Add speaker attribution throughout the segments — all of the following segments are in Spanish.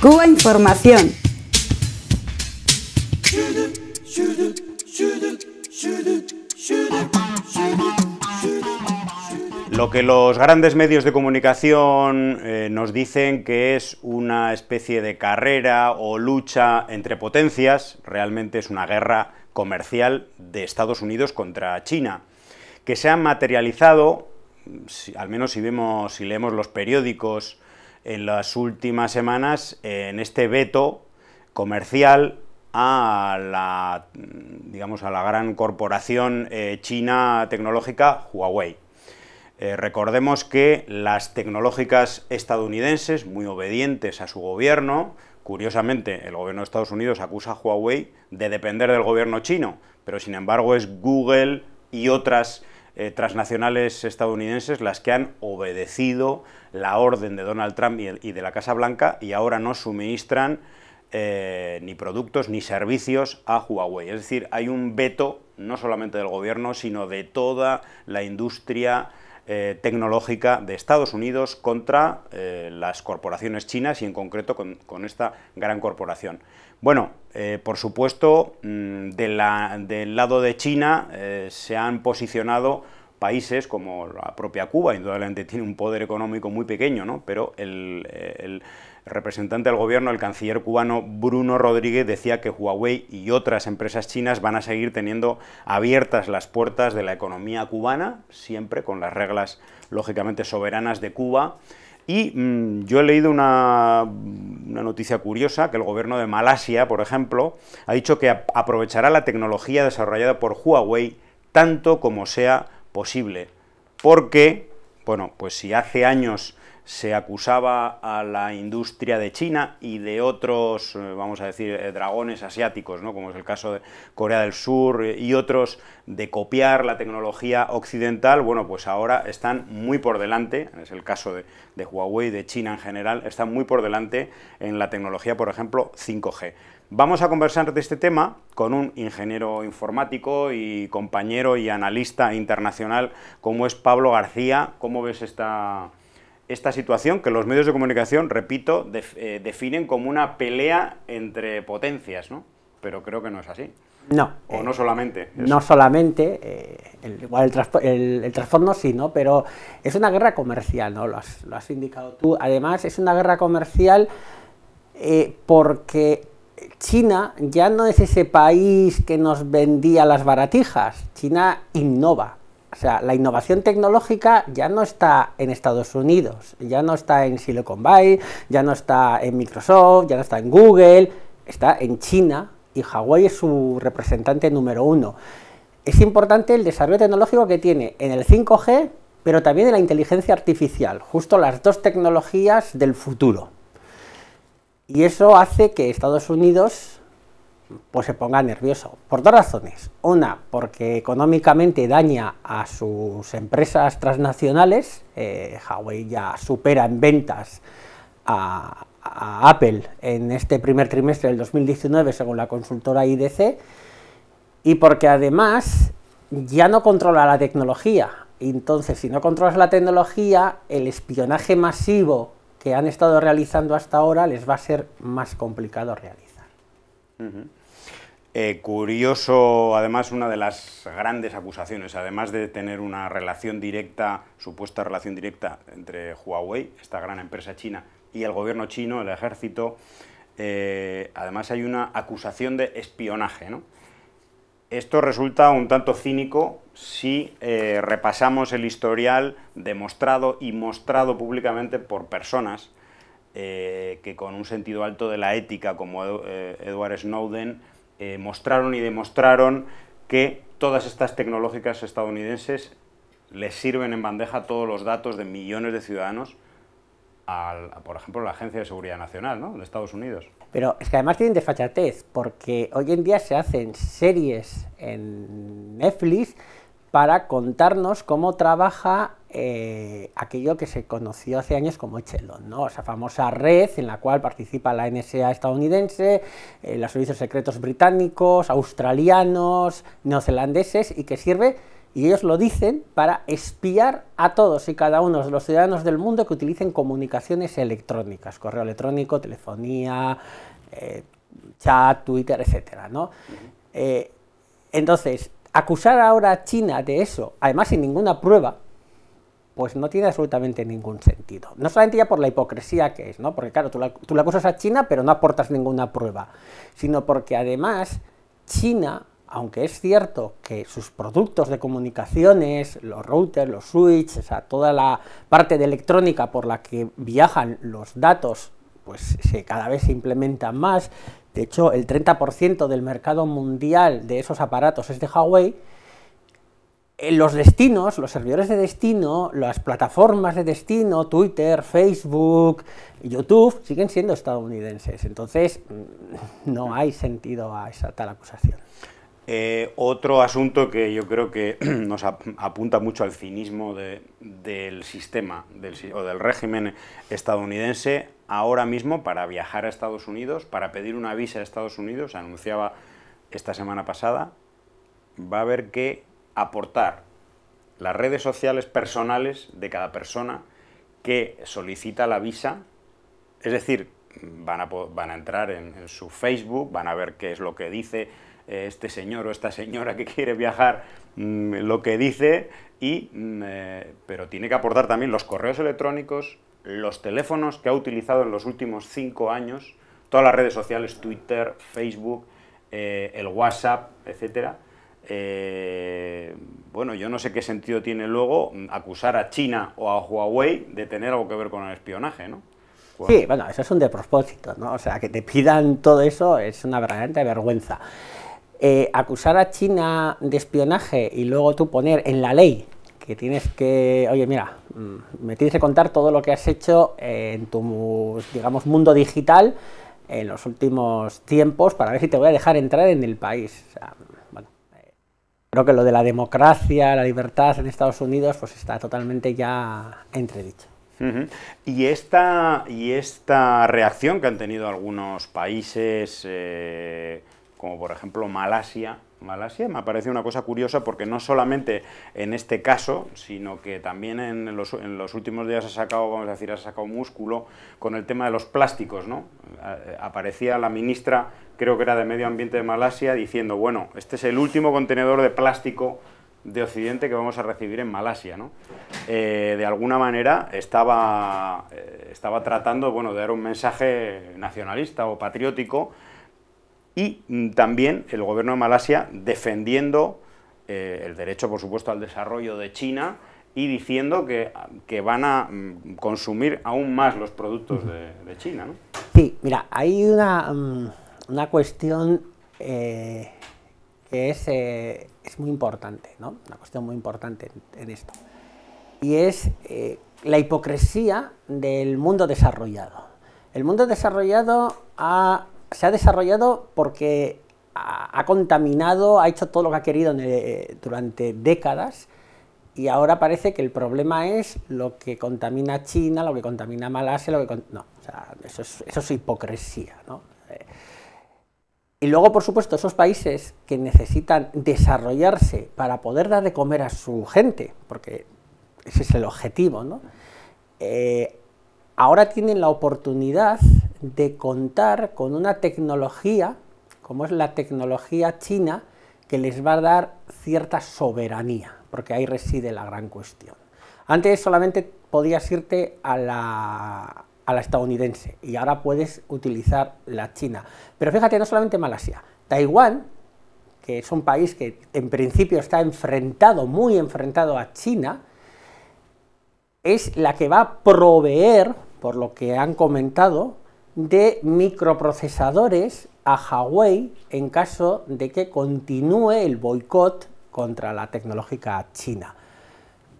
Speaker 1: Cuba Información. Lo que los grandes medios de comunicación eh, nos dicen que es una especie de carrera o lucha entre potencias, realmente es una guerra comercial de Estados Unidos contra China, que se ha materializado, al menos si vemos, si leemos los periódicos en las últimas semanas en este veto comercial a la, digamos, a la gran corporación eh, china tecnológica Huawei. Eh, recordemos que las tecnológicas estadounidenses, muy obedientes a su gobierno, curiosamente el gobierno de Estados Unidos acusa a Huawei de depender del gobierno chino, pero sin embargo es Google y otras eh, transnacionales estadounidenses las que han obedecido la orden de Donald Trump y, de la Casa Blanca y ahora no suministran eh, ni productos ni servicios a Huawei. Es decir, hay un veto no solamente del gobierno, sino de toda la industria eh, tecnológica de Estados Unidos contra eh, las corporaciones chinas y en concreto con, esta gran corporación. Bueno, eh, por supuesto, mm, del lado de China se han posicionado países como la propia Cuba, indudablemente tiene un poder económico muy pequeño, ¿no? pero el, el representante del gobierno, el canciller cubano Bruno Rodríguez, decía que Huawei y otras empresas chinas van a seguir teniendo abiertas las puertas de la economía cubana, siempre con las reglas, lógicamente, soberanas de Cuba. Y mm, yo he leído una, noticia curiosa, que el gobierno de Malasia, por ejemplo, ha dicho que aprovechará la tecnología desarrollada por Huawei tanto como sea posible. Porque, bueno, pues si hace años se acusaba a la industria de China y de otros, eh, vamos a decir, eh, dragones asiáticos, ¿no? como es el caso de Corea del Sur eh, y otros, de copiar la tecnología occidental, bueno, pues ahora están muy por delante, es el caso de, de Huawei, de China en general, están muy por delante en la tecnología, por ejemplo, 5G. Vamos a conversar de este tema con un ingeniero informático y compañero y analista internacional como es Pablo García. ¿Cómo ves esta esta situación que los medios de comunicación, repito, eh, definen como una pelea entre potencias, ¿no? Pero creo que no es así. No. O no solamente. Eh, no
Speaker 2: solamente, eh, el, igual el, el, trasfondo sí, ¿no? Pero es una guerra comercial, ¿no? lo has indicado tú. Además, es una guerra comercial porque China ya no es ese país que nos vendía las baratijas. China innova. O sea, la innovación tecnológica ya no está en Estados Unidos, ya no está en Silicon Valley, ya no está en Microsoft, ya no está en Google, está en China y Hawái es su representante número uno. Es importante el desarrollo tecnológico que tiene en el 5G, pero también en la inteligencia artificial, justo las dos tecnologías del futuro. Y eso hace que Estados Unidos pues se ponga nervioso. Por dos razones. Una, porque económicamente daña a sus empresas transnacionales. Eh, Huawei ya supera en ventas a, Apple en este primer trimestre del 2019, según la consultora IDC. Y porque además ya no controla la tecnología. Entonces, si no controlas la tecnología, el espionaje masivo que han estado realizando hasta ahora les va a ser más complicado realizar.
Speaker 1: Eh, curioso, además, una de las grandes acusaciones, además de tener una relación directa, supuesta relación directa entre Huawei, esta gran empresa china, y el gobierno chino, el ejército, eh, además hay una acusación de espionaje. Esto resulta un tanto cínico si eh, repasamos el historial demostrado y mostrado públicamente por personas que con un sentido alto de la ética, como Edward Snowden, eh, mostraron y demostraron que todas estas tecnológicas estadounidenses les sirven en bandeja todos los datos de millones de ciudadanos al, por ejemplo, la Agencia de Seguridad Nacional de Estados Unidos.
Speaker 2: Pero es que además tienen desfachatez, porque hoy en día se hacen series en Netflix para contarnos cómo trabaja eh, aquello que se conoció hace años como Echelon, ¿no? esa famosa red en la cual participa la NSA estadounidense, eh, los servicios secretos británicos, australianos, neozelandeses y que sirve, y ellos lo dicen, para espiar a todos y cada uno de los ciudadanos del mundo que utilicen comunicaciones electrónicas, correo electrónico, telefonía, eh, chat, Twitter, etcétera, ¿no? entonces, acusar ahora a China de eso, además sin ninguna prueba, pues no tiene absolutamente ningún sentido. No solamente ya por la hipocresía que es, ¿no? Porque claro, tú la, tú la acusas a China, pero no aportas ninguna prueba, sino porque además China, aunque es cierto que sus productos de comunicaciones, los routers, los switches, o sea, toda la parte de electrónica por la que viajan los datos pues cada vez se implementan más. De hecho, el 30% del mercado mundial de esos aparatos es de Huawei. En eh, los destinos, los servidores de destino, las plataformas de destino, Twitter, Facebook, YouTube, siguen siendo estadounidenses. Entonces, mm, no hay sentido a esa tal acusación.
Speaker 1: Eh, otro asunto que yo creo que nos apunta mucho al cinismo del sistema o del régimen estadounidense ahora mismo para viajar a Estados Unidos, para pedir una visa a Estados Unidos, anunciaba esta semana pasada, va a haber que aportar las redes sociales personales de cada persona que solicita la visa, es decir, van a, entrar en su Facebook, van a ver qué es lo que dice, este señor o esta señora que quiere viajar mm, lo que dice, y, mm, eh, pero tiene que aportar también los correos electrónicos, los teléfonos que ha utilizado en los últimos cinco años, todas las redes sociales, Twitter, Facebook, eh, el WhatsApp, etcétera. Eh, bueno, yo no sé qué sentido tiene luego mm, acusar a China o a Huawei de tener algo que ver con el espionaje, ¿no? Sí, bueno,
Speaker 2: eso es un propósito ¿no? O sea, que te pidan todo eso es una verdadera vergüenza. Eh, acusar a China de espionaje y luego tú poner en la ley que tienes que, oye, mira, mm, me tienes que contar todo lo que has hecho eh, en tu, digamos, mundo digital en los últimos tiempos para ver si te voy a dejar entrar en el país. O sea, bueno, eh, creo que lo de la democracia, la libertad en Estados Unidos, pues está totalmente ya entredicho.
Speaker 1: y, esta, y esta reacción que han tenido algunos países como por ejemplo Malasia. Malasia me parece una cosa curiosa porque no solamente en este caso, sino que también en los, últimos días ha sacado, vamos a decir, ha sacado músculo con el tema de los plásticos, ¿no? Eh, aparecía la ministra, creo que era de Medio Ambiente de Malasia, diciendo, bueno, este es el último contenedor de plástico de Occidente que vamos a recibir en Malasia. ¿no? Eh, de alguna manera estaba, eh, estaba tratando bueno, de dar un mensaje nacionalista o patriótico y mm, también el gobierno de Malasia defendiendo eh, el derecho, por supuesto, al desarrollo de China y diciendo que, que van a mm, consumir aún más los productos de, China. Sí, mira,
Speaker 2: hay una, mm, cuestión eh, que eh, es, muy importante, ¿no? una cuestión muy importante en esto, y es la hipocresía del mundo desarrollado. El mundo desarrollado ha se ha desarrollado porque ha, contaminado, ha hecho todo lo que ha querido durante décadas y ahora parece que el problema es lo que contamina China, lo que contamina Malasia, lo que... No, eso es, hipocresía, ¿no? Eh, y luego, por supuesto, esos países que necesitan desarrollarse para poder dar de comer a su gente, porque ese es el objetivo, ¿no? Eh, ahora tienen la oportunidad de contar con una tecnología, como es la tecnología china, que les va a dar cierta soberanía, porque ahí reside la gran cuestión. Antes solamente podías irte a la, a la estadounidense y ahora puedes utilizar la China. Pero fíjate, no solamente Malasia, Taiwán, que es un país que en principio está enfrentado, muy enfrentado a China, es la que va a proveer, por lo que han comentado, de microprocesadores a Huawei en caso de que continúe el boicot contra la tecnológica china.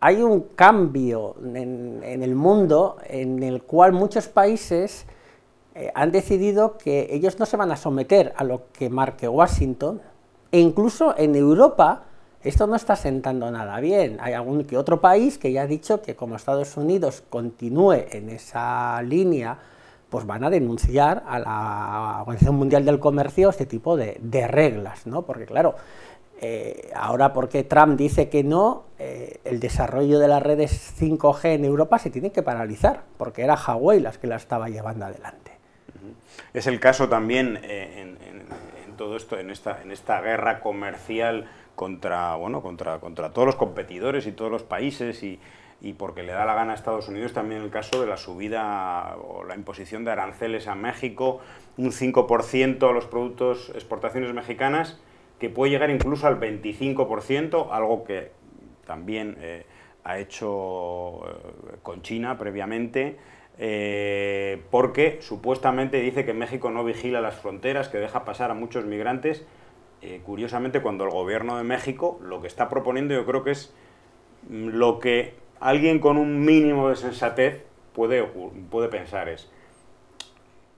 Speaker 2: Hay un cambio en, el mundo en el cual muchos países eh, han decidido que ellos no se van a someter a lo que marque Washington e incluso en Europa esto no está sentando nada bien. Hay algún que otro país que ya ha dicho que como Estados Unidos continúe en esa línea pues van a denunciar a la Organización Mundial del Comercio este tipo de, reglas, ¿no? Porque claro, eh, ahora porque Trump dice que no, eh, el desarrollo de las redes 5G en Europa se tiene que paralizar, porque era Huawei las que la estaba llevando adelante.
Speaker 1: Es el caso también eh, en, en todo esto, en esta, en esta guerra comercial contra, bueno, contra, contra todos los competidores y todos los países y y porque le da la gana a Estados Unidos también el caso de la subida o la imposición de aranceles a México, un 5% a los productos exportaciones mexicanas, que puede llegar incluso al 25%, algo que también eh, ha hecho eh, con China previamente. Eh, porque supuestamente dice que México no vigila las fronteras, que deja pasar a muchos migrantes. curiosamente, cuando el gobierno de México lo que está proponiendo yo creo que es mm, lo que alguien con un mínimo de sensatez puede, puede pensar es,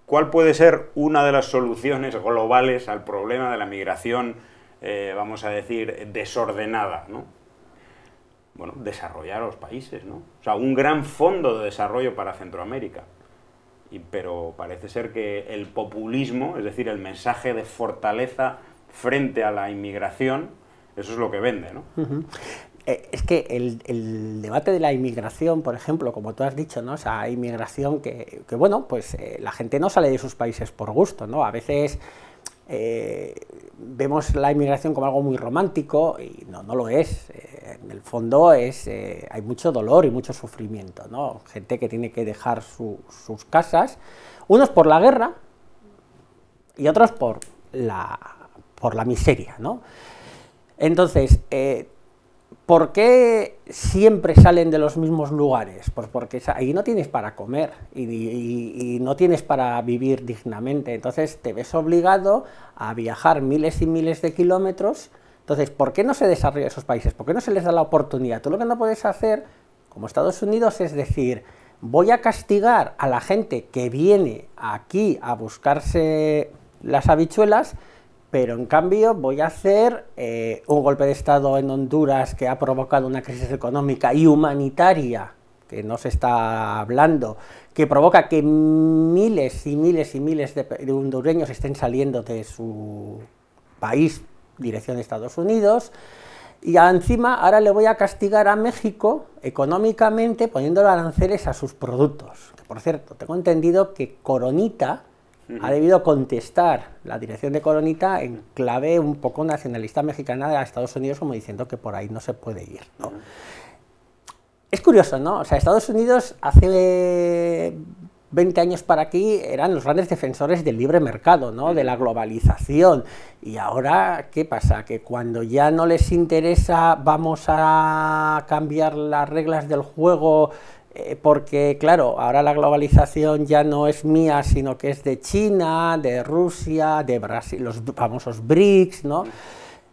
Speaker 1: ¿cuál puede ser una de las soluciones globales al problema de la migración, eh, vamos a decir, desordenada? ¿no? Bueno, desarrollar a los países, ¿no? O sea, un gran fondo de desarrollo para Centroamérica. pero parece ser que el populismo, es decir, el mensaje de fortaleza frente a la inmigración, eso es lo que vende, ¿no?
Speaker 2: Eh, es que el, debate de la inmigración, por ejemplo, como tú has dicho, ¿no? O inmigración que, bueno, pues eh, la gente no sale de sus países por gusto, ¿no? A veces eh, vemos la inmigración como algo muy romántico y no, no lo es. en el fondo es, hay mucho dolor y mucho sufrimiento, ¿no? Gente que tiene que dejar sus casas, unos por la guerra y otros por la, por la miseria, ¿no? Entonces, ¿Por qué siempre salen de los mismos lugares? Pues porque ahí no tienes para comer y, no tienes para vivir dignamente. Entonces te ves obligado a viajar miles y miles de kilómetros. Entonces, ¿por qué no se desarrollan esos países? ¿Por qué no se les da la oportunidad? Tú lo que no puedes hacer, como Estados Unidos, es decir, voy a castigar a la gente que viene aquí a buscarse las habichuelas pero en cambio voy a hacer eh, un golpe de Estado en Honduras que ha provocado una crisis económica y humanitaria que no se está hablando, que provoca que miles y miles y miles de, hondureños estén saliendo de su país dirección de Estados Unidos, y encima ahora le voy a castigar a México económicamente poniéndole aranceles a sus productos. por cierto, tengo entendido que Coronita, ha debido contestar la dirección de Coronita en clave un poco nacionalista mexicana de Estados Unidos, como diciendo que por ahí no se puede ir. Es curioso, ¿no? O sea, Estados Unidos hace 20 años para aquí eran los grandes defensores del libre mercado, ¿no? de la globalización. Y ahora, ¿qué pasa? Que cuando ya no les interesa, vamos a cambiar las reglas del juego eh, porque claro, ahora la globalización ya no es mía, sino que es de China, de Rusia, de Brasil, los famosos BRICS, ¿no?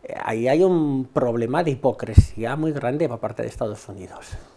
Speaker 2: Eh, ahí hay un problema de hipocresía muy grande por parte de Estados Unidos.